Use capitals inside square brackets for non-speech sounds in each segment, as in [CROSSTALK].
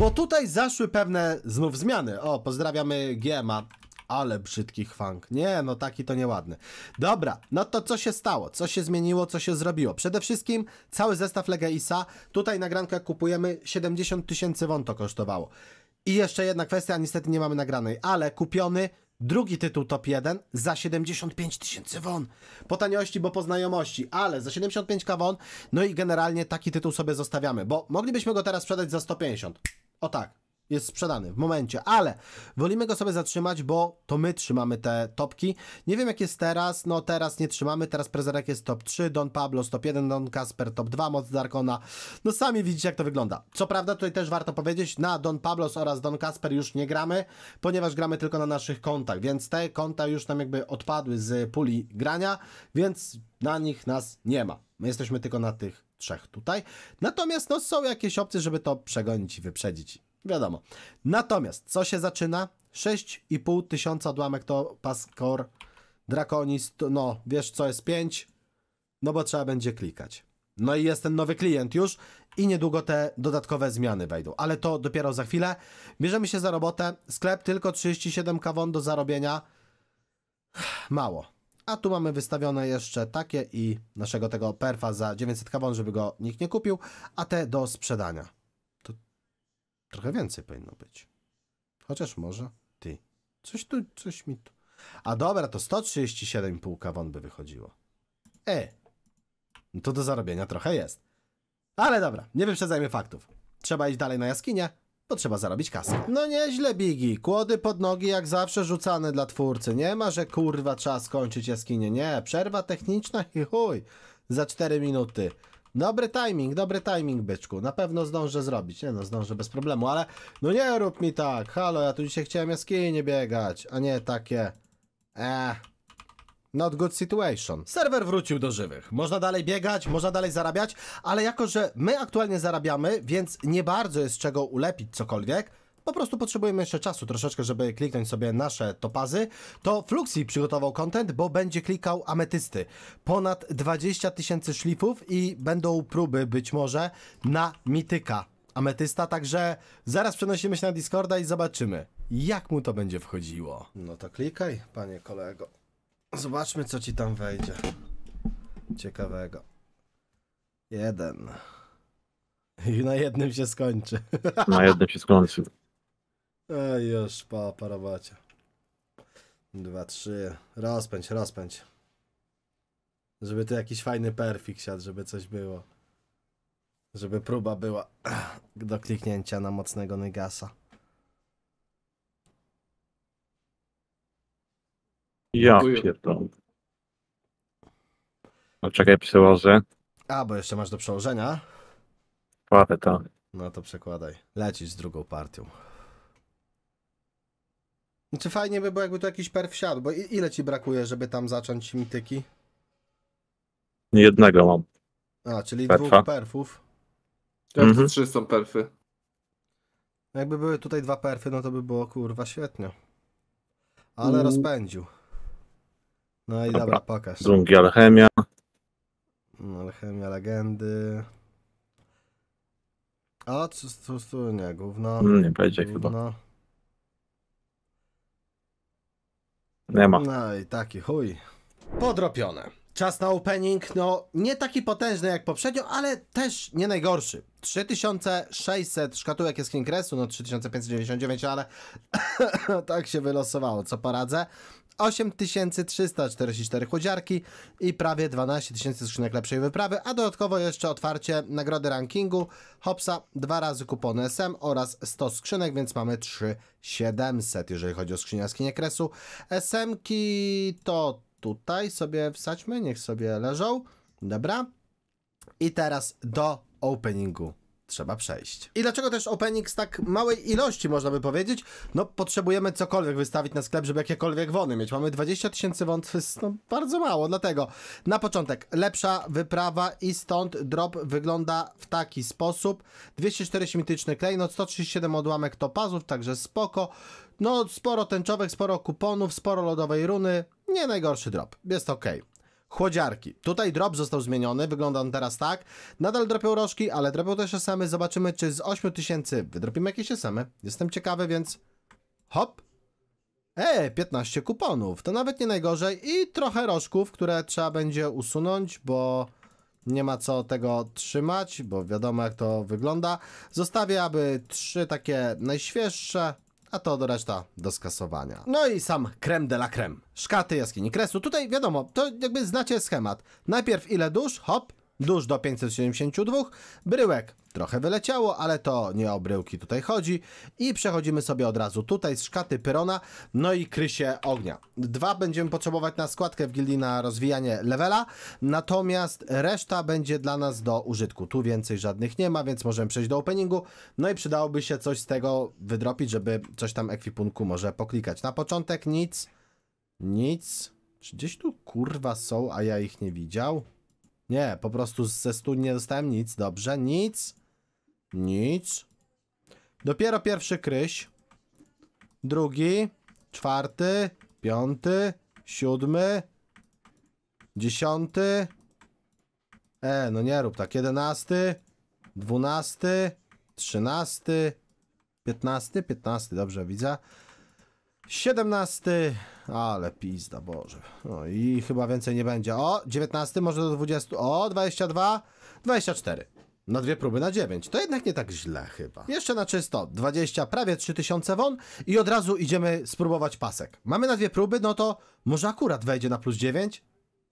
Bo tutaj zaszły pewne znów zmiany. O, pozdrawiamy Giema. Ale brzydki chwank. Nie, no taki to nieładny. Dobra, no to co się stało? Co się zmieniło? Co się zrobiło? Przede wszystkim cały zestaw Legeisa. Tutaj nagrankę kupujemy. 70 tysięcy won to kosztowało. I jeszcze jedna kwestia, niestety nie mamy nagranej, ale kupiony drugi tytuł top 1 za 75 tysięcy won. Po taniości, bo po znajomości, ale za 75 won. No i generalnie taki tytuł sobie zostawiamy, bo moglibyśmy go teraz sprzedać za 150. O tak, jest sprzedany w momencie, ale wolimy go sobie zatrzymać, bo to my trzymamy te topki. Nie wiem jak jest teraz, no teraz nie trzymamy, teraz Prezerek jest top 3, Don Pablo top 1, Don Kasper top 2, Moc Darkona. No sami widzicie jak to wygląda. Co prawda tutaj też warto powiedzieć, na Don Pablos oraz Don Kasper już nie gramy, ponieważ gramy tylko na naszych kontach, więc te konta już nam jakby odpadły z puli grania, więc na nich nas nie ma. My jesteśmy tylko na tych trzech tutaj. Natomiast no, są jakieś opcje, żeby to przegonić i wyprzedzić. Wiadomo. Natomiast co się zaczyna? 6,5 tysiąca odłamek to paskor Draconis. No, wiesz co jest 5? No bo trzeba będzie klikać. No i jest ten nowy klient już i niedługo te dodatkowe zmiany wejdą, ale to dopiero za chwilę. Bierzemy się za robotę. Sklep tylko 37 kawon do zarobienia. Mało. A tu mamy wystawione jeszcze takie i naszego tego perfa za 900 kawon, żeby go nikt nie kupił, a te do sprzedania. To trochę więcej powinno być. Chociaż może ty. Coś tu, coś mi tu. A dobra, to 137,5 kawon by wychodziło. E. No to do zarobienia trochę jest. Ale dobra, nie wyprzedzajmy faktów. Trzeba iść dalej na jaskinię, bo trzeba zarobić kasę. No nieźle, Bigi. Kłody pod nogi jak zawsze rzucane dla twórcy. Nie ma, że kurwa trzeba skończyć jaskinię. Nie, przerwa techniczna i chuj. Za 4 minuty. Dobry timing, dobry timing, byczku. Na pewno zdążę zrobić. Nie no, zdążę bez problemu, ale no nie rób mi tak. Halo, ja tu dzisiaj chciałem jaskinie biegać, a nie takie. Eee. Not good situation. Serwer wrócił do żywych. Można dalej biegać, można dalej zarabiać, ale jako, że my aktualnie zarabiamy, więc nie bardzo jest czego ulepić cokolwiek, po prostu potrzebujemy jeszcze czasu troszeczkę, żeby kliknąć sobie nasze topazy, to Fluxy przygotował content, bo będzie klikał ametysty. Ponad 20 tysięcy szlifów i będą próby być może na mityka ametysta, także zaraz przenosimy się na Discorda i zobaczymy, jak mu to będzie wchodziło. No to klikaj, panie kolego. Zobaczmy, co ci tam wejdzie. Ciekawego. Jeden. I na jednym się skończy. Na jednym się skończy. A już, pa, parobacie. Dwa, trzy. Rozpędź, rozpędź. Żeby tu jakiś fajny perfik siadł, żeby coś było. Żeby próba była do kliknięcia na mocnego Nygasa. Ja Dziękuję. pierdolę. No czekaj, przełożę. A, bo jeszcze masz do przełożenia? Parę to, No to przekładaj. Lecisz z drugą partią. Znaczy fajnie by było, jakby tu jakiś perf wsiadł, bo ile ci brakuje, żeby tam zacząć mityki? Jednego mam. A, czyli Perfa. dwóch perfów. Tak, Mhm. trzy są perfy. Jakby były tutaj dwa perfy, no to by było kurwa świetnie. Ale Mm. rozpędził. No i dobra, dobra pokaż. Drugi Alchemia. Mm, Alchemia Legendy. A, tu, tu, tu nie, gówno. Mm, nie będzie chyba. Nie ma. No i taki chuj. Podropione. Czas na opening, no nie taki potężny jak poprzednio, ale też nie najgorszy. 3600 szkatułek jest Kresu, no 3599, ale [COUGHS] tak się wylosowało, co poradzę. 8344 chłodziarki i prawie 12 tysięcy skrzynek lepszej wyprawy, a dodatkowo jeszcze otwarcie nagrody rankingu Hopsa, dwa razy kupony SM oraz 100 skrzynek, więc mamy 3700, jeżeli chodzi o skrzynia skinie kresu. SM-ki to tutaj sobie wsadźmy, niech sobie leżą. Dobra. I teraz do openingu trzeba przejść. I dlaczego też opening z tak małej ilości, można by powiedzieć? No, potrzebujemy cokolwiek wystawić na sklep, żeby jakiekolwiek wony mieć. Mamy 20 tysięcy won, to jest no, bardzo mało, dlatego na początek lepsza wyprawa i stąd drop wygląda w taki sposób. 240 mityczny klejnot, 137 odłamek topazów, także spoko. No, sporo tęczowych, sporo kuponów, sporo lodowej runy. Nie najgorszy drop, jest ok chłodziarki. Tutaj drop został zmieniony, wygląda on teraz tak. Nadal dropią rożki, ale dropią też same. Zobaczymy, czy z 8000 wydropimy jakieś same. Jestem ciekawy, więc hop. E, 15 kuponów. To nawet nie najgorzej i trochę rożków, które trzeba będzie usunąć, bo nie ma co tego trzymać, bo wiadomo jak to wygląda. Zostawię, aby trzy takie najświeższe a to do reszta do skasowania. No i sam creme de la creme. Szkaty jaskini kresu. Tutaj wiadomo, to jakby znacie schemat. Najpierw ile dusz, hop, Dusz do 572, bryłek trochę wyleciało, ale to nie o bryłki tutaj chodzi. I przechodzimy sobie od razu tutaj z szkaty Pyrona, no i krysie ognia. Dwa będziemy potrzebować na składkę w gildii na rozwijanie levela, natomiast reszta będzie dla nas do użytku. Tu więcej żadnych nie ma, więc możemy przejść do openingu, no i przydałoby się coś z tego wydropić, żeby coś tam ekwipunku może poklikać. Na początek nic, nic. Czy gdzieś tu kurwa są, a ja ich nie widział? Nie, po prostu ze studni nie dostałem nic. Dobrze, nic. Nic. Dopiero pierwszy kryś. Drugi. Czwarty. Piąty. Siódmy. Dziesiąty. E, no nie rób tak. Jedenasty. Dwunasty. Trzynasty. Piętnasty. Piętnasty, dobrze widzę. 17, ale pizda, Boże. No i chyba więcej nie będzie. O, 19, może do 20. O, 22, 24. Na dwie próby na 9. To jednak nie tak źle chyba. Jeszcze na czysto. 20, prawie 3000 won i od razu idziemy spróbować pasek. Mamy na dwie próby, no to może akurat wejdzie na plus 9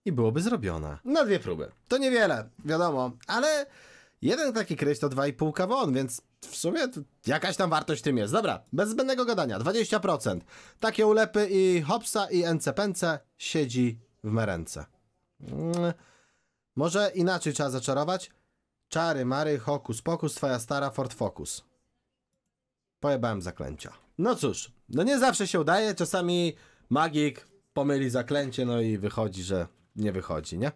i byłoby zrobione. Na dwie próby. To niewiele, wiadomo, ale jeden taki kryś to 2,5 won, więc w sumie jakaś tam wartość tym jest. Dobra, bez zbędnego gadania, 20%. Takie ulepy i Hopsa i NCPNC siedzi w meręce. Mm. Może inaczej trzeba zaczarować? Czary, mary, hokus pokus, twoja stara Ford Focus. Pojebałem zaklęcia. No cóż, no nie zawsze się udaje, czasami magik pomyli zaklęcie, no i wychodzi, że nie wychodzi, nie?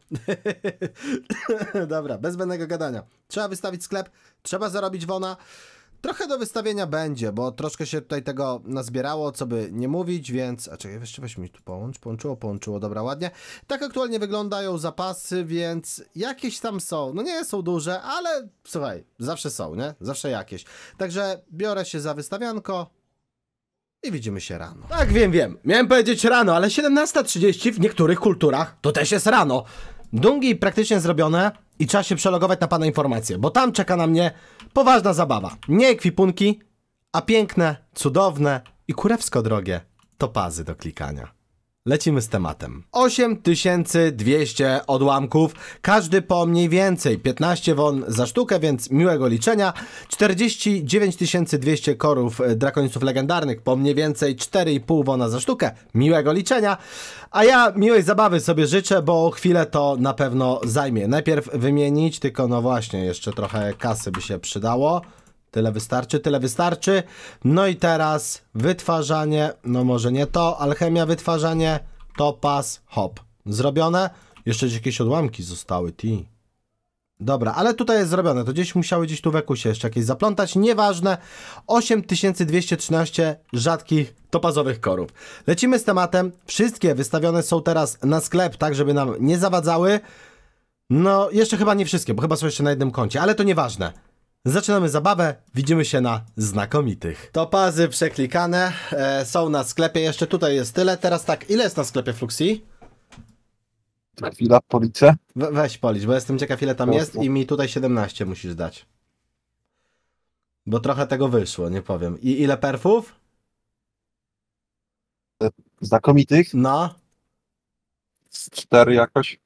[LAUGHS] Dobra, bez zbędnego gadania. Trzeba wystawić sklep, trzeba zarobić wona. Trochę do wystawienia będzie, bo troszkę się tutaj tego nazbierało, co by nie mówić, więc... A czekaj, jeszcze weźmy tu połącz, połączyło, połączyło, dobra, ładnie. Tak aktualnie wyglądają zapasy, więc jakieś tam są. No nie są duże, ale słuchaj, zawsze są, nie? Zawsze jakieś. Także biorę się za wystawianko, i widzimy się rano. Tak, wiem, wiem. Miałem powiedzieć rano, ale 17.30 w niektórych kulturach to też jest rano. Dungi praktycznie zrobione i trzeba się przelogować na pana informację, bo tam czeka na mnie poważna zabawa. Nie ekwipunki, a piękne, cudowne i kurewsko drogie topazy do klikania. Lecimy z tematem. 8200 odłamków, każdy po mniej więcej 15 won za sztukę, więc miłego liczenia. 49200 korów e, drakońców legendarnych po mniej więcej 4,5 wona za sztukę, miłego liczenia. A ja miłej zabawy sobie życzę, bo chwilę to na pewno zajmie. Najpierw wymienić, tylko no właśnie, jeszcze trochę kasy by się przydało. Tyle wystarczy, tyle wystarczy. No i teraz wytwarzanie, no może nie to, alchemia, wytwarzanie, topaz, hop. Zrobione. Jeszcze jakieś odłamki zostały, Ti. Dobra, ale tutaj jest zrobione, to gdzieś musiały gdzieś tu w się jeszcze jakieś zaplątać, nieważne. 8213 rzadkich topazowych korów. Lecimy z tematem, wszystkie wystawione są teraz na sklep, tak żeby nam nie zawadzały. No, jeszcze chyba nie wszystkie, bo chyba są jeszcze na jednym koncie, ale to nieważne. Zaczynamy zabawę, widzimy się na znakomitych. Topazy przeklikane, e, są na sklepie, jeszcze tutaj jest tyle. Teraz tak, ile jest na sklepie Fluxi? Chwila, policzę. We, weź policz, bo jestem ciekaw ile tam jest i mi tutaj 17 musisz dać. Bo trochę tego wyszło, nie powiem. I ile perfów? Znakomitych? No. Z cztery jakoś.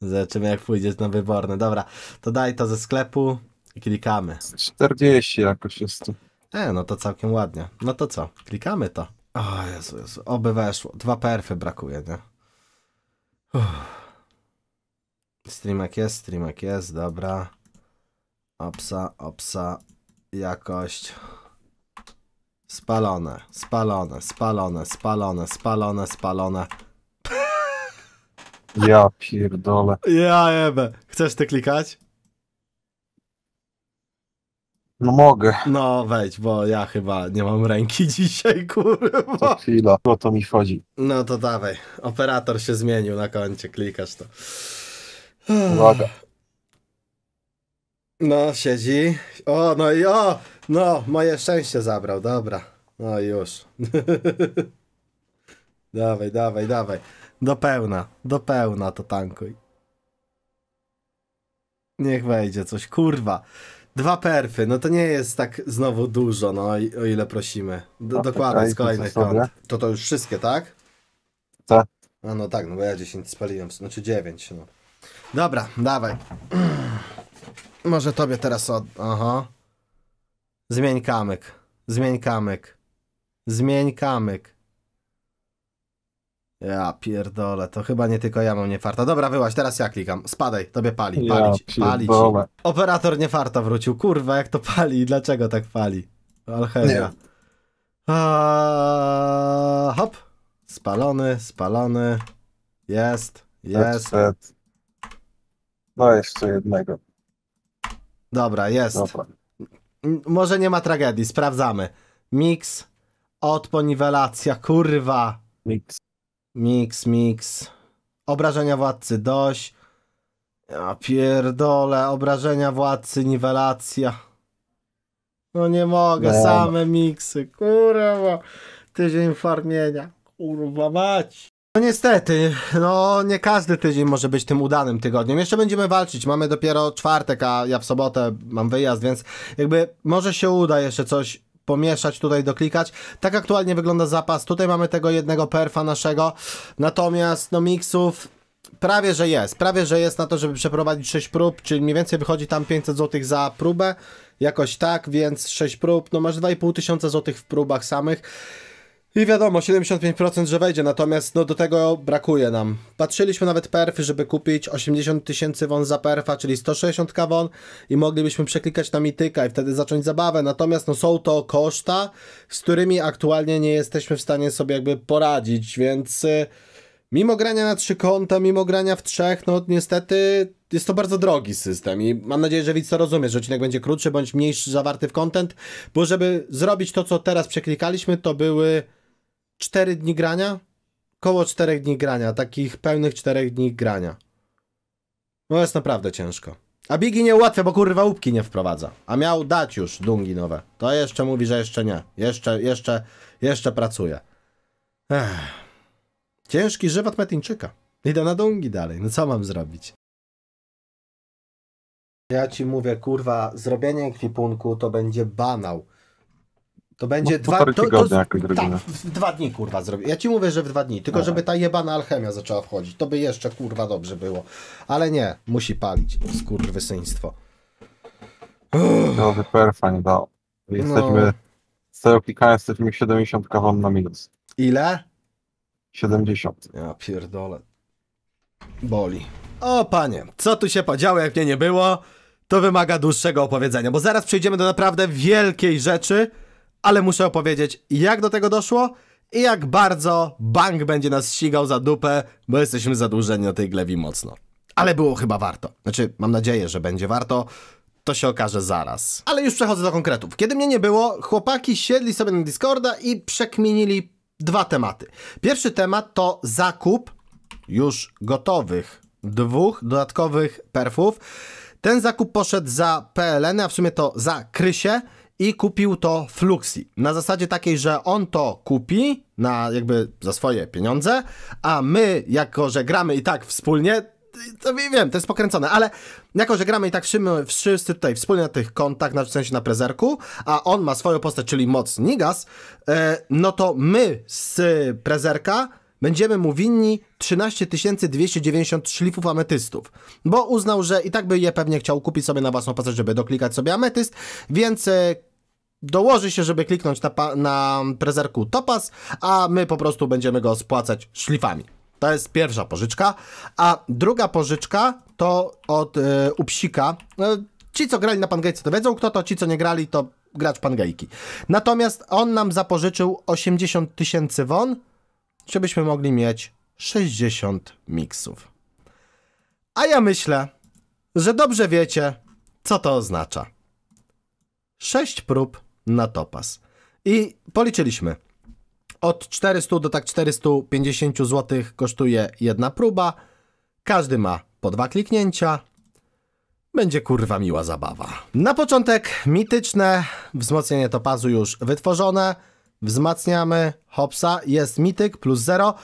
Zobaczymy jak pójdzie na wyborne. Dobra, to daj to ze sklepu klikamy. 40 jakoś jest tu. E, no to całkiem ładnie. No to co? Klikamy to. O Jezu, Jezu. Oby weszło. Dwa perfy brakuje, nie? Uff. Streamak jest, streamak jest, dobra. Opsa, opsa, jakość. Spalone, spalone, spalone, spalone, spalone, spalone. Ja pierdolę. Ja jebę. Chcesz ty klikać? No mogę. No wejdź, bo ja chyba nie mam ręki [LAUGHS] dzisiaj, kurwa. Co chwila, o to mi chodzi. No to dawaj. Operator się zmienił na koncie, klikasz to. Uwaga. No, siedzi. O, no i o! No, moje szczęście zabrał, dobra. No już. [LAUGHS] dawaj, dawaj, dawaj. Do pełna, do pełna to tankuj. Niech wejdzie coś, kurwa. Dwa perfy, no to nie jest tak znowu dużo, no o ile prosimy. D dokładnie, z kolejnych kont. To to już wszystkie, tak? Tak. A no tak, no bo ja 10 spaliłem, znaczy 9, no. Dobra, dawaj. [CLEARS THROAT] Może tobie teraz od... Aha. Zmień kamyk. Zmień kamyk. Zmień kamyk. Ja pierdolę, to chyba nie tylko ja mam niefarta. Dobra, wyłaź, teraz ja klikam. Spadaj, tobie pali, ja palić, palić. Operator niefarta wrócił. Kurwa, jak to pali i dlaczego tak pali? Alchemia. A, hop. Spalony, spalony. Jest, jest. No jeszcze jednego. Dobra, jest. Dobra. Może nie ma tragedii, sprawdzamy. Mix, odponiwelacja, kurwa. Mix. Mix, mix. Obrażenia władcy dość. Ja pierdolę, obrażenia władcy, niwelacja. No nie mogę, no. same miksy, kurwa. Tydzień farmienia, kurwa mać. No niestety, no nie każdy tydzień może być tym udanym tygodniem. Jeszcze będziemy walczyć, mamy dopiero czwartek, a ja w sobotę mam wyjazd, więc jakby może się uda jeszcze coś pomieszać, tutaj doklikać. Tak aktualnie wygląda zapas. Tutaj mamy tego jednego perfa naszego. Natomiast no miksów prawie, że jest. Prawie, że jest na to, żeby przeprowadzić 6 prób, czyli mniej więcej wychodzi tam 500 zł za próbę. Jakoś tak, więc 6 prób, no masz 2500 zł w próbach samych. I wiadomo, 75% że wejdzie, natomiast no, do tego brakuje nam. Patrzyliśmy nawet perfy, żeby kupić 80 tysięcy won za perfa, czyli 160 won i moglibyśmy przeklikać na mityka i wtedy zacząć zabawę, natomiast no, są to koszta, z którymi aktualnie nie jesteśmy w stanie sobie jakby poradzić, więc y, mimo grania na trzy konta, mimo grania w trzech, no niestety jest to bardzo drogi system i mam nadzieję, że widz to rozumie, że odcinek będzie krótszy bądź mniejszy zawarty w content, bo żeby zrobić to, co teraz przeklikaliśmy, to były 4 dni grania? Koło 4 dni grania, takich pełnych 4 dni grania. No jest naprawdę ciężko. A Bigi nie ułatwia, bo kurwa łupki nie wprowadza. A miał dać już dungi nowe. To jeszcze mówi, że jeszcze nie. Jeszcze, jeszcze, jeszcze pracuje. Ech. Ciężki żywot Metińczyka. Idę na dungi dalej. No co mam zrobić? Ja ci mówię, kurwa, zrobienie ekwipunku to będzie banał. To będzie no, dwa to, to, tak, w dwa dni kurwa zrobię. Ja ci mówię, że w dwa dni, tylko żeby ta jebana alchemia zaczęła wchodzić. To by jeszcze kurwa dobrze było. Ale nie, musi palić. Skurwysyństwo. No perfa nie dał. No. Jesteśmy. No. Z tego klikania jesteśmy 70 kawą na minus. Ile? 70. Ja pierdolę. Boli. O panie, co tu się podziało, jak mnie nie było? To wymaga dłuższego opowiedzenia, bo zaraz przejdziemy do naprawdę wielkiej rzeczy ale muszę opowiedzieć, jak do tego doszło i jak bardzo bank będzie nas ścigał za dupę, bo jesteśmy zadłużeni na tej glewi mocno. Ale było chyba warto. Znaczy, mam nadzieję, że będzie warto. To się okaże zaraz. Ale już przechodzę do konkretów. Kiedy mnie nie było, chłopaki siedli sobie na Discorda i przekminili dwa tematy. Pierwszy temat to zakup już gotowych dwóch dodatkowych perfów. Ten zakup poszedł za PLN, a w sumie to za Krysie i kupił to Fluxi. Na zasadzie takiej, że on to kupi na jakby za swoje pieniądze, a my, jako że gramy i tak wspólnie, to wiem, to jest pokręcone, ale jako, że gramy i tak wszyscy, tutaj wspólnie na tych kontach, na, w sensie na prezerku, a on ma swoją postać, czyli moc Nigas, e, no to my z prezerka będziemy mu winni 13 290 szlifów ametystów, bo uznał, że i tak by je pewnie chciał kupić sobie na własną postać, żeby doklikać sobie ametyst, więc e, dołoży się, żeby kliknąć na, na prezerku Topaz, a my po prostu będziemy go spłacać szlifami. To jest pierwsza pożyczka. A druga pożyczka to od y, e, Upsika. E, ci, co grali na Pangejce, to wiedzą kto to, ci, co nie grali, to gracz Pangejki. Natomiast on nam zapożyczył 80 tysięcy won, żebyśmy mogli mieć 60 miksów. A ja myślę, że dobrze wiecie, co to oznacza. 6 prób na topas. I policzyliśmy. Od 400 do tak 450 zł kosztuje jedna próba. Każdy ma po dwa kliknięcia. Będzie kurwa miła zabawa. Na początek mityczne, wzmocnienie topazu już wytworzone. Wzmacniamy hopsa, jest mityk plus 0.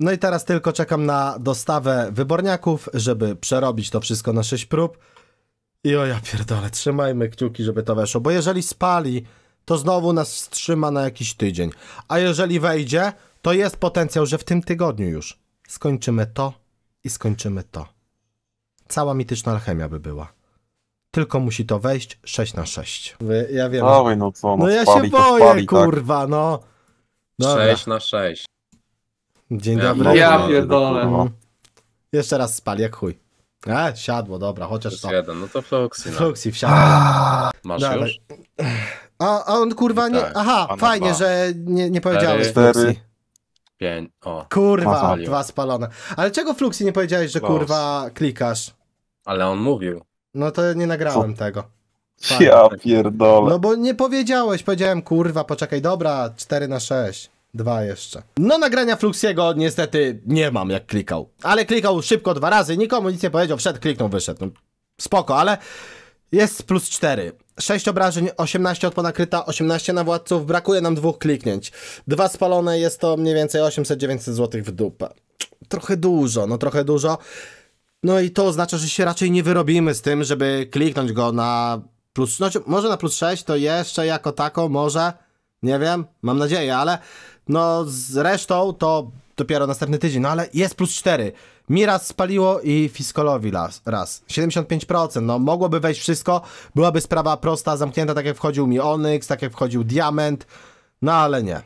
No i teraz tylko czekam na dostawę wyborniaków, żeby przerobić to wszystko na 6 prób. I o ja pierdolę, trzymajmy kciuki, żeby to weszło, bo jeżeli spali, to znowu nas wstrzyma na jakiś tydzień. A jeżeli wejdzie, to jest potencjał, że w tym tygodniu już skończymy to i skończymy to. Cała mityczna alchemia by była. Tylko musi to wejść 6 na 6. Ja wiem. no co, no, no ja się boję, spali, tak. kurwa, tak. no. Dobra. 6 na 6. Dzień dobry. Ja pierdolę. Jeszcze raz spali, jak chuj. A, e, siadło, dobra, chociaż to. Jeden, no to Floxy. No. Floxy wsiadło. Masz Dalej. już? A, a on kurwa nie... Tak, Aha, fajnie, dwa. że nie, nie powiedziałeś Cztery. Floxy. Pięć, o. Kurwa, dwa spalone. Ale czego Fluxy nie powiedziałeś, że kurwa klikasz? Ale on mówił. No to nie nagrałem Co? tego. Fajnie. Ja pierdolę. No bo nie powiedziałeś, powiedziałem kurwa, poczekaj, dobra, 4 na 6. Dwa jeszcze. No nagrania Fluxiego niestety nie mam jak klikał. Ale klikał szybko dwa razy, nikomu nic nie powiedział, wszedł, kliknął, wyszedł. No, spoko, ale jest plus cztery. 6 obrażeń, 18 od ponakryta, 18 na władców, brakuje nam dwóch kliknięć. Dwa spalone, jest to mniej więcej 800-900 zł w dupę. Trochę dużo, no trochę dużo. No i to oznacza, że się raczej nie wyrobimy z tym, żeby kliknąć go na plus... No, może na plus 6 to jeszcze jako tako, może... Nie wiem, mam nadzieję, ale no zresztą to dopiero następny tydzień, no ale jest plus 4. Mi raz spaliło i Fiskolowi raz, raz. 75%, no mogłoby wejść wszystko, byłaby sprawa prosta, zamknięta, tak jak wchodził mi Onyx, tak jak wchodził Diament, no ale nie.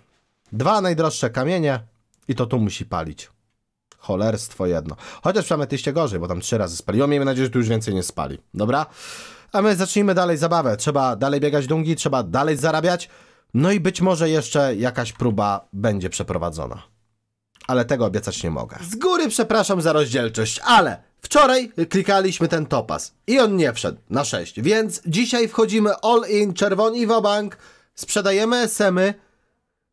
Dwa najdroższe kamienie i to tu musi palić. Cholerstwo jedno. Chociaż przy tyście gorzej, bo tam trzy razy spaliło. Miejmy nadzieję, że tu już więcej nie spali. Dobra? A my zacznijmy dalej zabawę. Trzeba dalej biegać dungi, trzeba dalej zarabiać. No i być może jeszcze jakaś próba będzie przeprowadzona. Ale tego obiecać nie mogę. Z góry przepraszam za rozdzielczość, ale Wczoraj klikaliśmy ten topas i on nie wszedł na 6, więc dzisiaj wchodzimy all in, czerwoni bank, sprzedajemy SMy,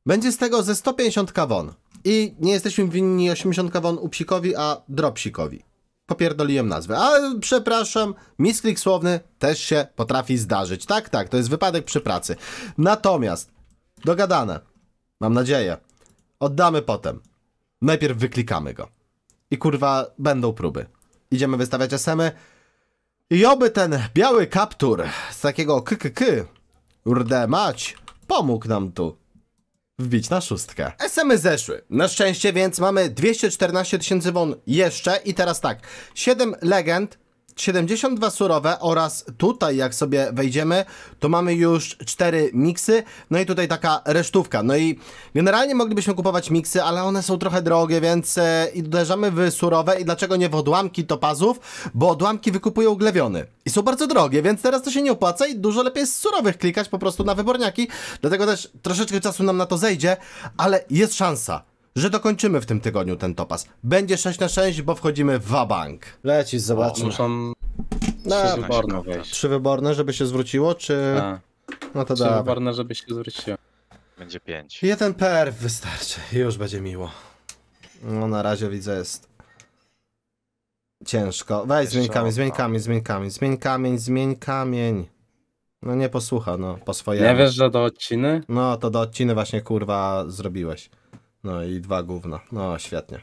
będzie z tego ze 150 kawon i nie jesteśmy winni 80 kawon upsikowi, a dropsikowi. Popierdoliłem nazwę, ale przepraszam, misklik słowny też się potrafi zdarzyć. Tak, tak, to jest wypadek przy pracy. Natomiast Dogadane. Mam nadzieję. Oddamy potem. Najpierw wyklikamy go. I kurwa, będą próby. Idziemy wystawiać SM-y. I oby ten biały kaptur z takiego kkk, urde mać, pomógł nam tu wbić na szóstkę. SM-y zeszły. Na szczęście więc mamy 214 tysięcy won jeszcze i teraz tak. 7 legend, 72 surowe oraz tutaj jak sobie wejdziemy, to mamy już 4 miksy, no i tutaj taka resztówka. No i generalnie moglibyśmy kupować miksy, ale one są trochę drogie, więc e, i uderzamy w surowe i dlaczego nie w odłamki topazów, bo odłamki wykupują glewiony i są bardzo drogie, więc teraz to się nie opłaca i dużo lepiej z surowych klikać po prostu na wyborniaki, dlatego też troszeczkę czasu nam na to zejdzie, ale jest szansa że dokończymy w tym tygodniu ten topas. Będzie 6 na 6, bo wchodzimy w bank. Lecisz, zobaczmy. Muszą no, trzy wyborne wejść. Trzy wyborne, żeby się zwróciło, czy... A. Tak. No to trzy dawaj. wyborne, żeby się zwróciło. Będzie 5. Jeden PR wystarczy, już będzie miło. No na razie widzę jest ciężko. Weź zmień kamień, zmień no. kamień, zmień kamień, zmień kamień, zmień kamień. No nie posłucha, no, po swojemu. Nie wiesz, że do odciny? No, to do odciny właśnie, kurwa, zrobiłeś. No i dwa gówna. No, świetnie.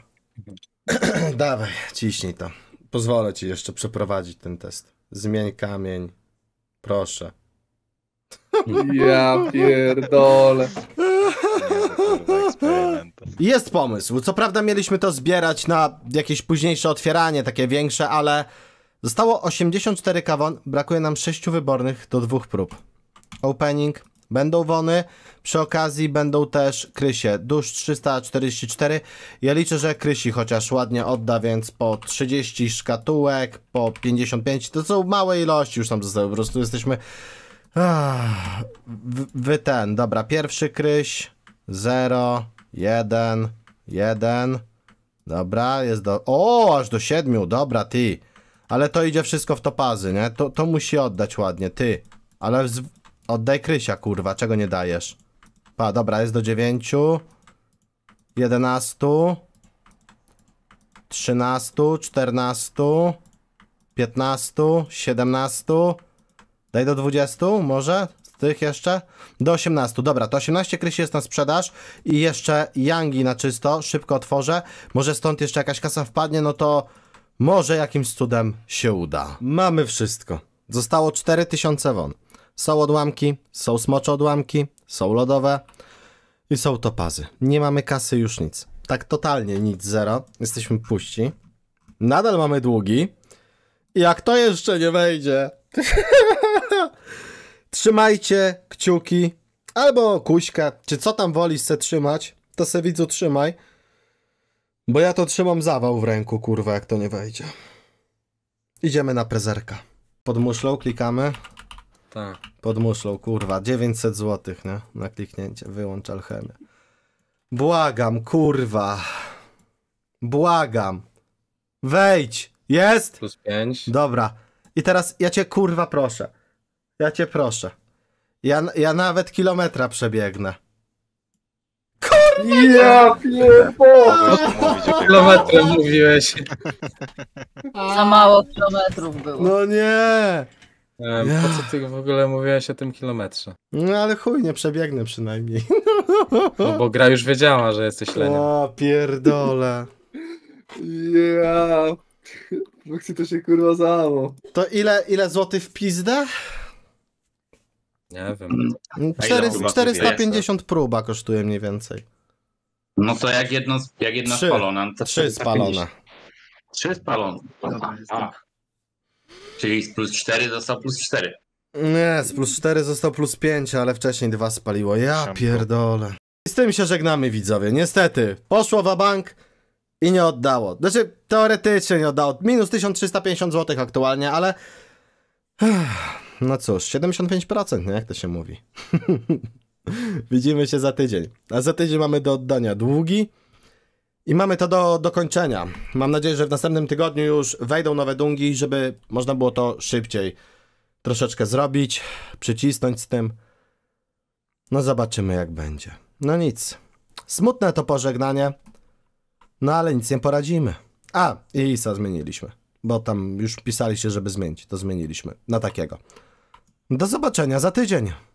[CLEARS THROAT] Dawaj, ciśnij to. Pozwolę ci jeszcze przeprowadzić ten test. Zmień kamień. Proszę. Ja pierdolę. Jest pomysł. Co prawda mieliśmy to zbierać na jakieś późniejsze otwieranie, takie większe, ale zostało 84 kawon, brakuje nam 6 wybornych do dwóch prób. Opening, Będą wony, przy okazji będą też Krysie. Dusz 344. Ja liczę, że Krysi chociaż ładnie odda, więc po 30 szkatułek, po 55. To są małe ilości już tam zostały. Po prostu jesteśmy... Ah, Wyten, wy ten, dobra. Pierwszy Kryś. 0, 1, 1. Dobra, jest do... O, aż do 7, dobra, ty. Ale to idzie wszystko w topazy, nie? To, to musi oddać ładnie, ty. Ale Oddaj Krysia, kurwa, czego nie dajesz? Pa, dobra, jest do 9. 11. 13, 14, 15, 17. Daj do 20, może? Z tych jeszcze? Do 18. Dobra, to 18 Krysi jest na sprzedaż i jeszcze Yangi na czysto, szybko otworzę. Może stąd jeszcze jakaś kasa wpadnie, no to może jakimś cudem się uda. Mamy wszystko. Zostało 4000 won. Są odłamki, są smocze odłamki, są lodowe i są topazy. Nie mamy kasy już nic. Tak totalnie nic, zero. Jesteśmy puści. Nadal mamy długi. Jak to jeszcze nie wejdzie? [LAUGHS] Trzymajcie kciuki albo kuśkę, czy co tam wolisz se trzymać, to se widzu trzymaj. Bo ja to trzymam zawał w ręku, kurwa, jak to nie wejdzie. Idziemy na prezerka. Pod muszlą klikamy. Tak. Pod muszlą, kurwa. 900 zł, nie? Na kliknięcie. Wyłącz alchemię. Błagam, kurwa. Błagam. Wejdź. Jest? Plus 5. Dobra. I teraz ja cię kurwa proszę. Ja cię proszę. Ja, ja nawet kilometra przebiegnę. Kurwa! Ja pierdolę! mówiłeś. Za mało kilometrów było. No nie! Po co ty w ogóle mówiłeś o tym kilometrze? No ale chuj, nie przebiegnę przynajmniej. No bo gra już wiedziała, że jesteś leniem. A pierdole. Ja. Roxy no, to się kurwa zało. To ile, ile złotych w pizdę? Nie wiem. 400, mm, 450 próba kosztuje mniej więcej. No to jak jak jedna trzy, spalona. trzy spalone. Trzy spalone. a. Tak. Czyli z plus 4 został plus 4. Nie, z plus 4 został plus 5, ale wcześniej dwa spaliło. Ja pierdolę. I z tym się żegnamy widzowie, niestety. Poszło wabank i nie oddało. Znaczy, teoretycznie nie oddało. Minus 1350 zł aktualnie, ale... [SIGHS] No cóż, 75%, nie? Jak to się mówi. [LAUGHS] Widzimy się za tydzień. A za tydzień mamy do oddania długi, i mamy to do dokończenia. Mam nadzieję, że w następnym tygodniu już wejdą nowe dungi, żeby można było to szybciej troszeczkę zrobić, przycisnąć z tym. No zobaczymy jak będzie. No nic. Smutne to pożegnanie. No ale nic nie poradzimy. A, i Isa zmieniliśmy. Bo tam już pisaliście, żeby zmienić. To zmieniliśmy. Na takiego. Do zobaczenia za tydzień.